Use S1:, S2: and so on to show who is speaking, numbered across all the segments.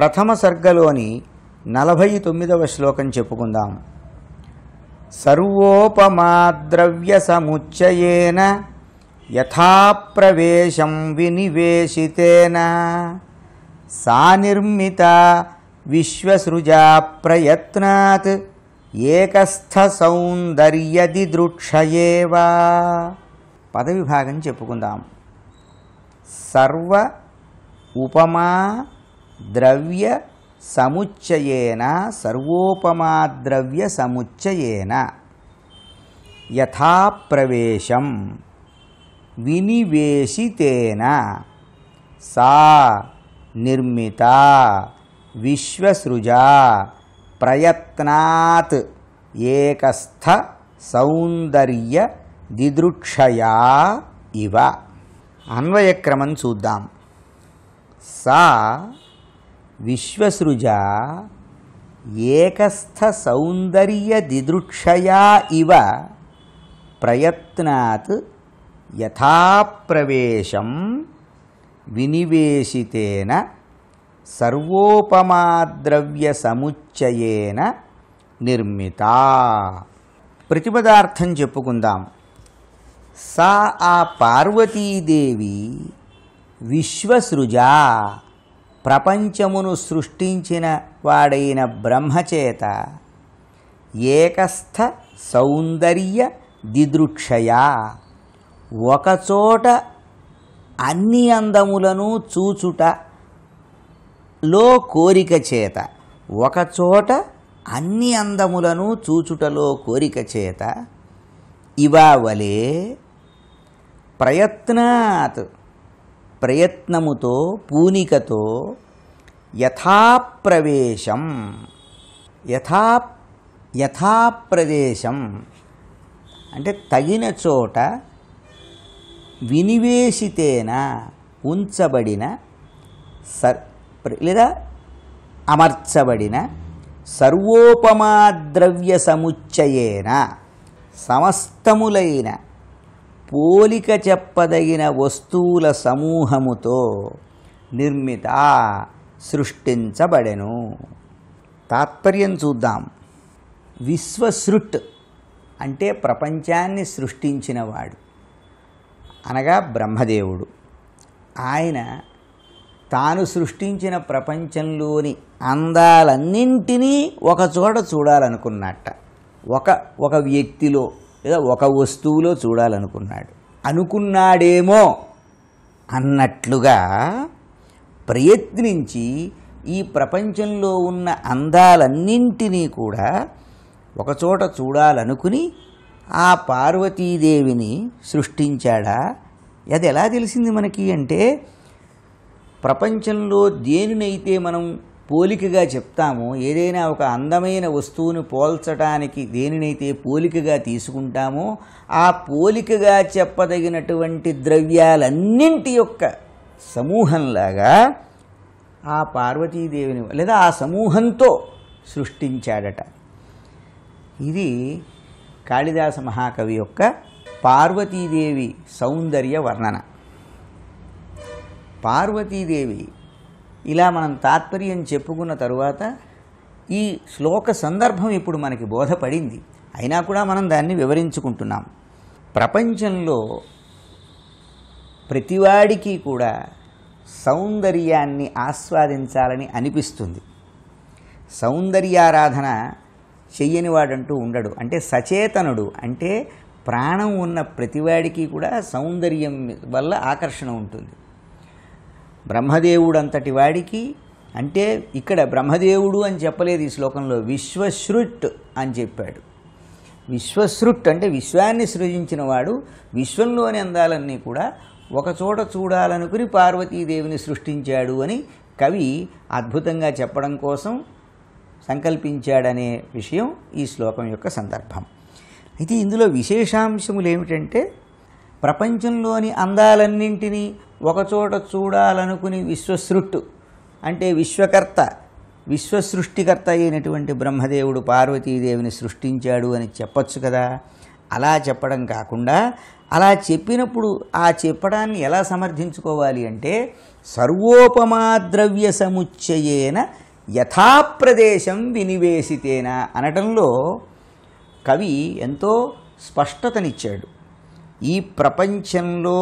S1: ప్రథమ సర్గలోని నలభై తొమ్మిదవ శ్లోకం చెప్పుకుందాం సర్వోపమాద్రవ్య సముచ్చయేన యథాప్రవేశం వినివేశితేన సా నిర్మిత విశ్వసృజా ప్రయత్నాత్ ఏకస్థ సౌందర్యది దృక్షయేవా పదవిభాగం చెప్పుకుందాం సర్వ ఉపమా ద్రవ్య సముచ్చయేన సర్వోపమాద్రవ్య సముచ్చయేన యథా ప్రవేశం వినివేశితేన సా నిర్మిత విశ్వసృజా ప్రయత్నాత్ ఏకస్థ సౌందర్య దిదృక్షయా ఇవ అన్వయక్రమం చూద్దాం సా విశ్వసృజ ఏకస్థ సౌందర్య దిదృక్షయా ఇవ ప్రయత్నాత్ యథాప్రవేశం వినివేశితేన సర్వోపమాద్రవ్య సముచ్చయేన నిర్మిత ప్రతిపదార్థం చెప్పుకుందాం సా ఆ పార్వతీదేవి విశ్వసృజ ప్రపంచమును సృష్టించిన వాడైన బ్రహ్మచేత ఏకస్థ సౌందర్య దిదృక్షయా ఒకచోట అన్ని అందములను చూచుట లో కోరిక చేత ఒకచోట అన్ని అందములను చూచుటలో కోరిక చేత ఇవావలే ప్రయత్నాత్ ప్రయత్నముతో పూనికతో యథాప్రవేశం యథా యథాప్రదేశం అంటే తగిన చోట వినివేశితేన ఉంచబడిన సర్ లేదా అమర్చబడిన సర్వోపమాద్రవ్య సముచ్చయేన సమస్తములైన పోలిక చెప్పదగిన వస్తువుల సమూహముతో నిర్మిత సృష్టించబడెను తాత్పర్యం చూద్దాం విశ్వసృట్ అంటే ప్రపంచాన్ని సృష్టించినవాడు అనగా బ్రహ్మదేవుడు ఆయన తాను సృష్టించిన ప్రపంచంలోని అందాలన్నింటినీ ఒకచోట చూడాలనుకున్నట్ట ఒక ఒక వ్యక్తిలో లేదా ఒక వస్తువులో చూడాలనుకున్నాడు అనుకున్నాడేమో అన్నట్లుగా ప్రయత్నించి ఈ ప్రపంచంలో ఉన్న అందాలన్నింటినీ కూడా ఒకచోట చూడాలనుకుని ఆ పార్వతీదేవిని సృష్టించాడా అది ఎలా తెలిసింది మనకి అంటే ప్రపంచంలో దేనినైతే మనం పోలికగా చెప్తామో ఏదైనా ఒక అందమైన వస్తువును పోల్చటానికి దేనినైతే పోలికగా తీసుకుంటామో ఆ పోలికగా చెప్పదగినటువంటి ద్రవ్యాలన్నింటి యొక్క సమూహంలాగా ఆ పార్వతీదేవిని లేదా ఆ సమూహంతో సృష్టించాడట ఇది కాళిదాస మహాకవి యొక్క పార్వతీదేవి సౌందర్య వర్ణన పార్వతీదేవి ఇలా మనం తాత్పర్యం చెప్పుకున్న తరువాత ఈ శ్లోక సందర్భం ఇప్పుడు మనకి బోధపడింది అయినా కూడా మనం దాన్ని వివరించుకుంటున్నాం ప్రపంచంలో ప్రతివాడికి కూడా సౌందర్యాన్ని ఆస్వాదించాలని అనిపిస్తుంది సౌందర్యారాధన చెయ్యని వాడంటూ ఉండడు అంటే సచేతనుడు అంటే ప్రాణం ఉన్న ప్రతివాడికి కూడా సౌందర్యం వల్ల ఆకర్షణ ఉంటుంది బ్రహ్మదేవుడంతటి వాడికి అంటే ఇక్కడ బ్రహ్మదేవుడు అని చెప్పలేదు ఈ శ్లోకంలో విశ్వశ్రుట్ అని చెప్పాడు విశ్వశ్రుట్ అంటే విశ్వాన్ని సృజించిన వాడు విశ్వంలోని అందాలన్నీ కూడా ఒకచోట చూడాలనుకుని పార్వతీదేవిని సృష్టించాడు అని కవి అద్భుతంగా చెప్పడం కోసం సంకల్పించాడనే విషయం ఈ శ్లోకం యొక్క సందర్భం అయితే ఇందులో విశేషాంశములు ఏమిటంటే ప్రపంచంలోని అందాలన్నింటినీ ఒకచోట చూడాలనుకుని విశ్వసృట్టు అంటే విశ్వకర్త విశ్వసృష్టికర్త అయినటువంటి బ్రహ్మదేవుడు పార్వతీదేవిని సృష్టించాడు అని చెప్పచ్చు కదా అలా చెప్పడం కాకుండా అలా చెప్పినప్పుడు ఆ చెప్పడాన్ని ఎలా సమర్థించుకోవాలి అంటే సర్వోపమాద్రవ్య సముచ్చయేన యథాప్రదేశం వినివేశితేన అనటంలో కవి ఎంతో స్పష్టతనిచ్చాడు ఈ ప్రపంచంలో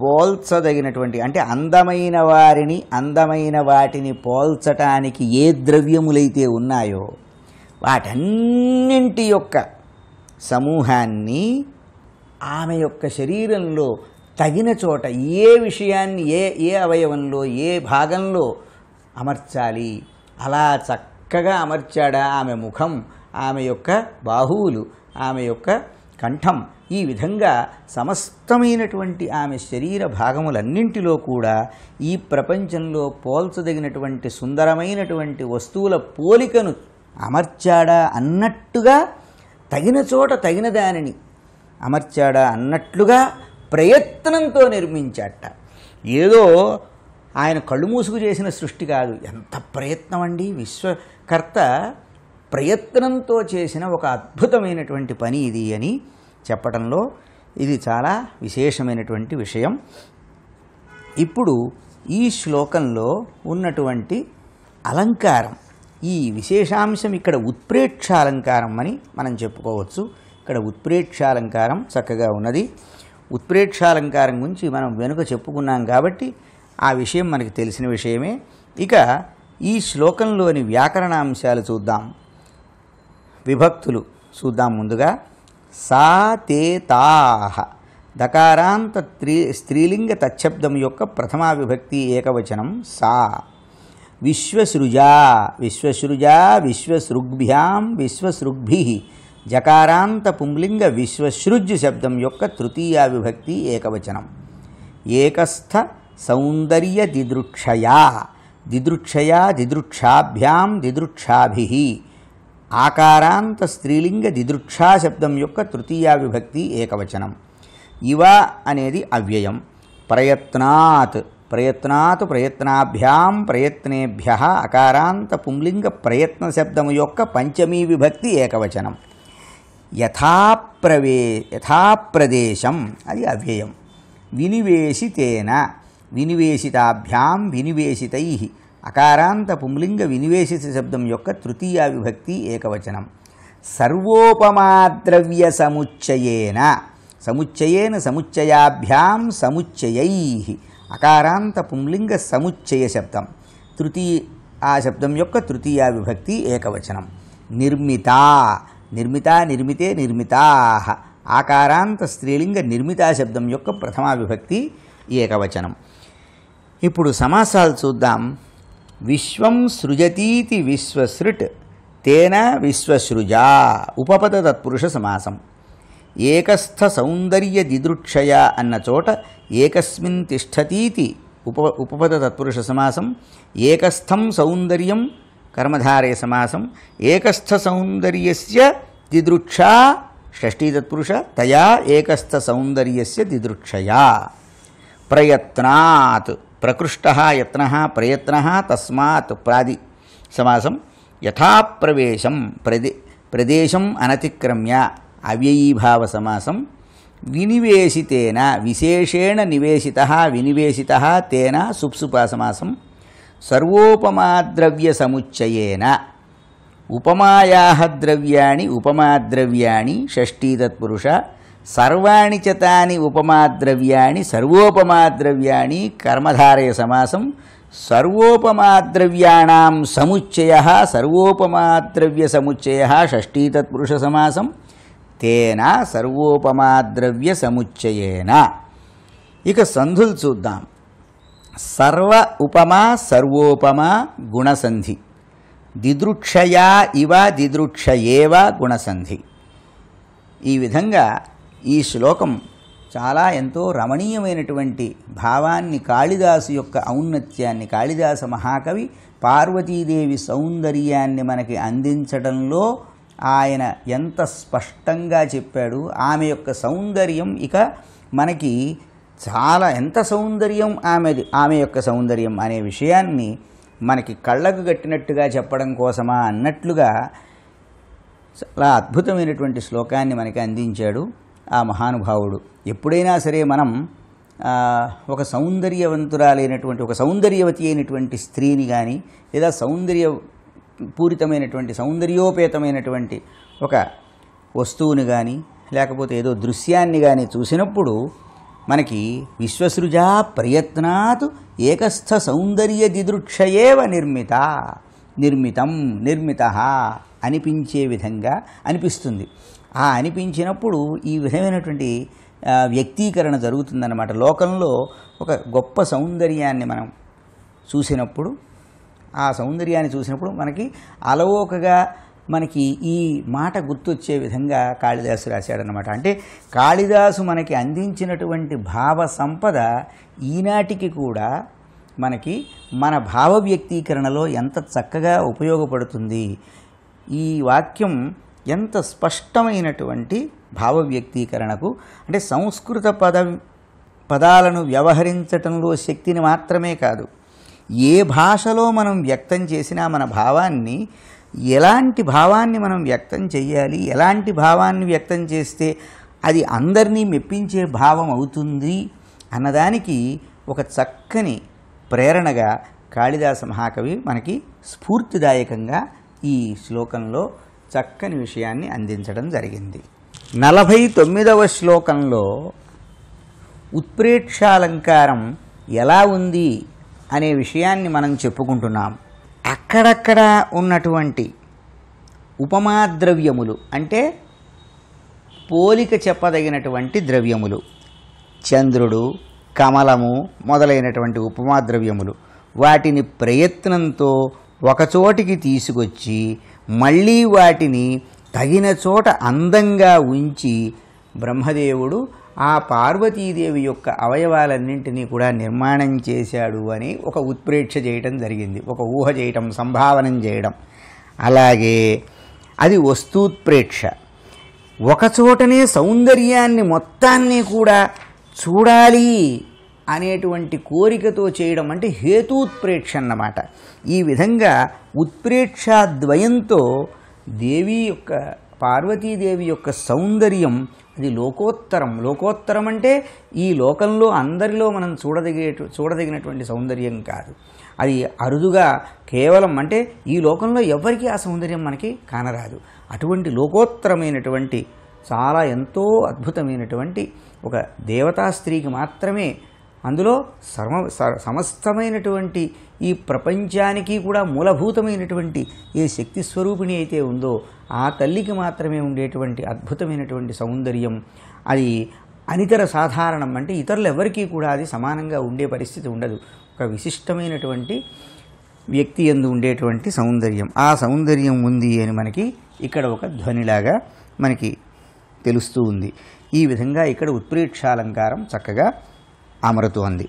S1: పోల్చదగినటువంటి అంటే అందమైన వారిని అందమైన వాటిని పోల్చటానికి ఏ ద్రవ్యములైతే ఉన్నాయో వాటన్నింటి యొక్క సమూహాన్ని ఆమె యొక్క శరీరంలో తగిన చోట ఏ విషయాన్ని ఏ ఏ అవయవంలో ఏ భాగంలో అమర్చాలి అలా చక్కగా అమర్చాడా ఆమె ముఖం ఆమె యొక్క బాహువులు ఆమె యొక్క కంఠం ఈ విధంగా సమస్తమైనటువంటి ఆమె శరీర భాగములన్నింటిలో కూడా ఈ ప్రపంచంలో పోల్చదగినటువంటి సుందరమైనటువంటి వస్తువుల పోలికను అమర్చాడా అన్నట్టుగా తగిన చోట తగిన దానిని అమర్చాడా అన్నట్లుగా ప్రయత్నంతో నిర్మించాట ఏదో ఆయన కళ్ళు మూసుకు చేసిన సృష్టి కాదు ఎంత ప్రయత్నం అండి విశ్వకర్త ప్రయత్నంతో చేసిన ఒక అద్భుతమైనటువంటి పని ఇది అని చెప్పడంలో ఇది చాలా విశేషమైనటువంటి విషయం ఇప్పుడు ఈ శ్లోకంలో ఉన్నటువంటి అలంకారం ఈ విశేషాంశం ఇక్కడ ఉత్ప్రేక్షాలంకారం అని మనం చెప్పుకోవచ్చు ఇక్కడ ఉత్ప్రేక్ష అలంకారం చక్కగా ఉన్నది ఉత్ప్రేక్షాలంకారం గురించి మనం వెనుక చెప్పుకున్నాం కాబట్టి ఆ విషయం మనకి తెలిసిన విషయమే ఇక ఈ శ్లోకంలోని వ్యాకరణాంశాలు చూద్దాం విభక్తులు చూద్దాం ముందుగా సా తే తాహ దకారాంత త్రీ స్త్రీలింగ తచ్చబ్దం యొక్క ప్రథమా విభక్తి ఏకవచనం సా విశ్వసృజా విశ్వసృజా విశ్వసృగ్భ్యాం విశ్వసృగ్భి జకారాంత పుంలింగ విశ్వసృజ్ శబ్దం యొక్క తృతీయ విభక్తి ఏకవచనం ఏకస్థ సౌందర్య దిదృక్షయా దిదృక్షయా దిదృక్షాభ్యాం దిదృక్షాభి ఆకారాంత స్త్రీలింగ దిదృక్షా శబ్దం యొక్క తృతీయ విభక్తి ఏకవచనం ఇవ అనేది అవ్యయం ప్రయత్నాత్ ప్రయత్నాత్ ప్రయత్నాభ్యాం ప్రయత్నేభ్య అకారాంత పుంలింగ ప్రయత్న శబ్దము యొక్క పంచమీ విభక్తి ఏకవచనం యథాప్రవే యథాప్రదేశం అది అవ్యయం వినివేశితేన వినివేశితాభ్యాం వినివేశితై అకారాంత పుంలింగ వినివేశిత శబ్దం యొక్క తృతీయ విభక్తి ఏకవచనం సర్వోపమాద్రవ్య సముచ్చయేన సముచ్చయేన సముచ్చయాభ్యాం సముచ్చయై అకారాంత పుంలింగ సముచ్చయ శబ్దం తృతీయ ఆ శబ్దం యొక్క తృతీయ విభక్తి ఏకవచనం నిర్మిత నిర్మిత నిర్మితే నిర్మితా ఆకారాంత స్త్రీలింగ నిర్మిత శబ్దం యొక్క ప్రథమా విభక్తి ఏకవచనం ఇప్పుడు సమాసాలు చూద్దాం విశ్వం సృజతీతి విశ్వసృట్ తేన విశ్వసృజా ఉపపద తత్పురుష సమాసం ఏకస్థ సౌందర్య దిదృక్షయ అన్న చోట ఏకస్మిన్ తిష్టతీతి ఉప ఉపపద తత్పురుష సమాసం ఏకస్థం సౌందర్యం కర్మధారే సమాసం ఏకస్థ సౌందర్యస్య దిదృక్షా షష్ఠీ తత్పురుష తయా ఏకస్థ సౌందర్యస్య దిదృక్షయా ప్రయత్నాత్ प्रकृष्ट यत्न प्रयत्न तस्मा प्रादि समासम यथा प्रवेशम प्रदे प्रदेशम अनतिक्रम्य अव्ययीभाव समासम विनिवेशितेन विशेषेण निवेशि विनिवेशितः तेन सुप्सुपासमासं सर्वोपमाद्रव्यसमुच्चयेन उपमायाः द्रव्याणि उपमाद्रव्याणि षष्ठी तत्पुरुष సర్వాణి చతాని ఉపమాద్రవ్యాణి సర్వోపమాద్రవ్యాణి కర్మధారయ సమాసం సర్వోపమాద్రవ్యాం సముచ్చయ సర్వోపమాద్రవ్య సముచ్చయ షష్ఠీ తత్పురుష సమాసం తేనా సర్వోపమాద్రవ్య సముచ్చయన ఇక సంధులు చూద్దాం సర్వ ఉపమా సర్వోపమా గుణసంధి దిదృక్షయా ఇవ దిదృక్షయేవ గుణసంధి ఈ విధంగా ఈ శ్లోకం చాలా ఎంతో రమణీయమైనటువంటి భావాన్ని కాళిదాసు యొక్క ఔన్నత్యాన్ని కాళిదాస మహాకవి పార్వతీదేవి సౌందర్యాన్ని మనకి అందించడంలో ఆయన ఎంత స్పష్టంగా చెప్పాడు ఆమె యొక్క సౌందర్యం ఇక మనకి చాలా ఎంత సౌందర్యం ఆమెది ఆమె యొక్క సౌందర్యం అనే విషయాన్ని మనకి కళ్ళకు కట్టినట్టుగా చెప్పడం కోసమా అన్నట్లుగా చాలా అద్భుతమైనటువంటి శ్లోకాన్ని మనకి అందించాడు ఆ మహానుభావుడు ఎప్పుడైనా సరే మనం ఒక సౌందర్యవంతురాలైనటువంటి ఒక సౌందర్యవతి అయినటువంటి స్త్రీని కానీ లేదా సౌందర్య పూరితమైనటువంటి సౌందర్యోపేతమైనటువంటి ఒక వస్తువుని కానీ లేకపోతే ఏదో దృశ్యాన్ని కానీ చూసినప్పుడు మనకి విశ్వసృజా ప్రయత్నాత్ ఏకస్థ సౌందర్య దిదృక్షయేవ నిర్మిత నిర్మితం నిర్మిత అనిపించే విధంగా అనిపిస్తుంది ఆ అనిపించినప్పుడు ఈ విధమైనటువంటి వ్యక్తీకరణ జరుగుతుందన్నమాట లోకంలో ఒక గొప్ప సౌందర్యాన్ని మనం చూసినప్పుడు ఆ సౌందర్యాన్ని చూసినప్పుడు మనకి అలవోకగా మనకి ఈ మాట గుర్తొచ్చే విధంగా కాళిదాసు రాశాడనమాట అంటే కాళిదాసు మనకి అందించినటువంటి భావ సంపద ఈనాటికి కూడా మనకి మన భావ వ్యక్తీకరణలో ఎంత చక్కగా ఉపయోగపడుతుంది ఈ వాక్యం ఎంత స్పష్టమైనటువంటి భావ వ్యక్తీకరణకు అంటే సంస్కృత పద పదాలను వ్యవహరించటంలో శక్తిని మాత్రమే కాదు ఏ భాషలో మనం వ్యక్తం చేసినా మన భావాన్ని ఎలాంటి భావాన్ని మనం వ్యక్తం చేయాలి ఎలాంటి భావాన్ని వ్యక్తం చేస్తే అది అందరినీ మెప్పించే భావం అవుతుంది అన్నదానికి ఒక చక్కని ప్రేరణగా కాళిదాస మహాకవి మనకి స్ఫూర్తిదాయకంగా ఈ శ్లోకంలో చక్కని విషయాన్ని అందించడం జరిగింది నలభై తొమ్మిదవ శ్లోకంలో ఉత్ప్రేక్షాలంకారం ఎలా ఉంది అనే విషయాన్ని మనం చెప్పుకుంటున్నాం అక్కడక్కడ ఉన్నటువంటి ఉపమాద్రవ్యములు అంటే పోలిక చెప్పదగినటువంటి ద్రవ్యములు చంద్రుడు కమలము మొదలైనటువంటి ఉపమాద్రవ్యములు వాటిని ప్రయత్నంతో ఒకచోటికి తీసుకొచ్చి మళ్ళీ వాటిని తగిన చోట అందంగా ఉంచి బ్రహ్మదేవుడు ఆ పార్వతీదేవి యొక్క అవయవాలన్నింటినీ కూడా నిర్మాణం చేశాడు అని ఒక ఉత్ప్రేక్ష చేయటం జరిగింది ఒక ఊహ చేయటం సంభావనం చేయడం అలాగే అది ఒక ఒకచోటనే సౌందర్యాన్ని మొత్తాన్ని కూడా చూడాలి అనేటువంటి కోరికతో చేయడం అంటే హేతూత్ప్రేక్ష అన్నమాట ఈ విధంగా ఉత్ప్రేక్షాద్వయంతో దేవి యొక్క పార్వతీదేవి యొక్క సౌందర్యం అది లోకోత్తరం లోకోత్తరం అంటే ఈ లోకంలో అందరిలో మనం చూడదగే చూడదగినటువంటి సౌందర్యం కాదు అది అరుదుగా కేవలం అంటే ఈ లోకంలో ఎవరికి ఆ సౌందర్యం మనకి కానరాదు అటువంటి లోకోత్తరమైనటువంటి చాలా ఎంతో అద్భుతమైనటువంటి ఒక దేవతా స్త్రీకి మాత్రమే అందులో సర్వ సమస్తమైనటువంటి ఈ ప్రపంచానికి కూడా మూలభూతమైనటువంటి ఏ శక్తి స్వరూపిణి అయితే ఉందో ఆ తల్లికి మాత్రమే ఉండేటువంటి అద్భుతమైనటువంటి సౌందర్యం అది అనితర సాధారణం అంటే ఇతరులు ఎవరికీ కూడా అది సమానంగా ఉండే పరిస్థితి ఉండదు ఒక విశిష్టమైనటువంటి వ్యక్తి ఎందు ఉండేటువంటి సౌందర్యం ఆ సౌందర్యం ఉంది అని మనకి ఇక్కడ ఒక ధ్వనిలాగా మనకి తెలుస్తూ ఉంది ఈ విధంగా ఇక్కడ ఉత్ప్రేక్షాలంకారం చక్కగా అమరుతోంది